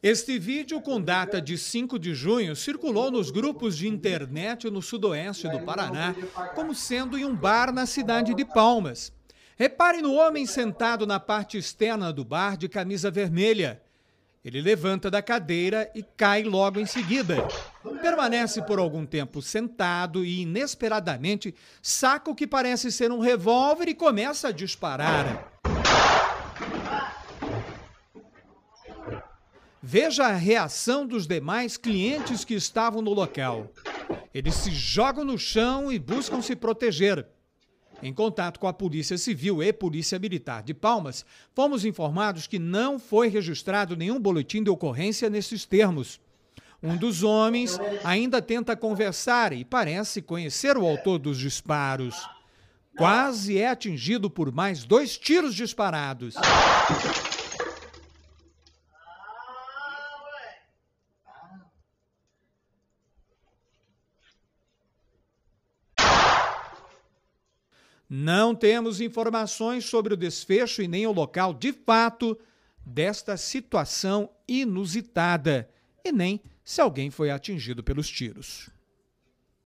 Este vídeo, com data de 5 de junho, circulou nos grupos de internet no sudoeste do Paraná, como sendo em um bar na cidade de Palmas. Repare no homem sentado na parte externa do bar de camisa vermelha. Ele levanta da cadeira e cai logo em seguida. Permanece por algum tempo sentado e, inesperadamente, saca o que parece ser um revólver e começa a disparar. Veja a reação dos demais clientes que estavam no local. Eles se jogam no chão e buscam se proteger. Em contato com a Polícia Civil e Polícia Militar de Palmas, fomos informados que não foi registrado nenhum boletim de ocorrência nesses termos. Um dos homens ainda tenta conversar e parece conhecer o autor dos disparos. Quase é atingido por mais dois tiros disparados. Não temos informações sobre o desfecho e nem o local de fato desta situação inusitada e nem se alguém foi atingido pelos tiros.